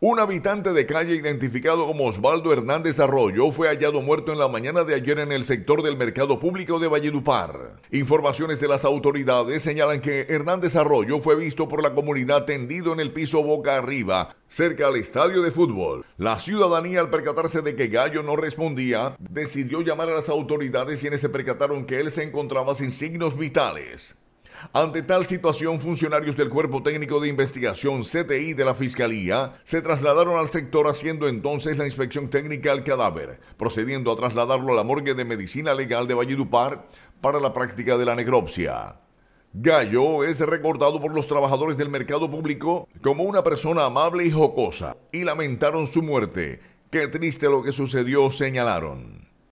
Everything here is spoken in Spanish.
Un habitante de calle identificado como Osvaldo Hernández Arroyo fue hallado muerto en la mañana de ayer en el sector del mercado público de Valledupar. Informaciones de las autoridades señalan que Hernández Arroyo fue visto por la comunidad tendido en el piso boca arriba, cerca al estadio de fútbol. La ciudadanía, al percatarse de que Gallo no respondía, decidió llamar a las autoridades quienes se percataron que él se encontraba sin signos vitales. Ante tal situación, funcionarios del Cuerpo Técnico de Investigación CTI de la Fiscalía se trasladaron al sector haciendo entonces la inspección técnica al cadáver, procediendo a trasladarlo a la morgue de Medicina Legal de Valledupar para la práctica de la necropsia. Gallo es recordado por los trabajadores del mercado público como una persona amable y jocosa, y lamentaron su muerte. Qué triste lo que sucedió, señalaron.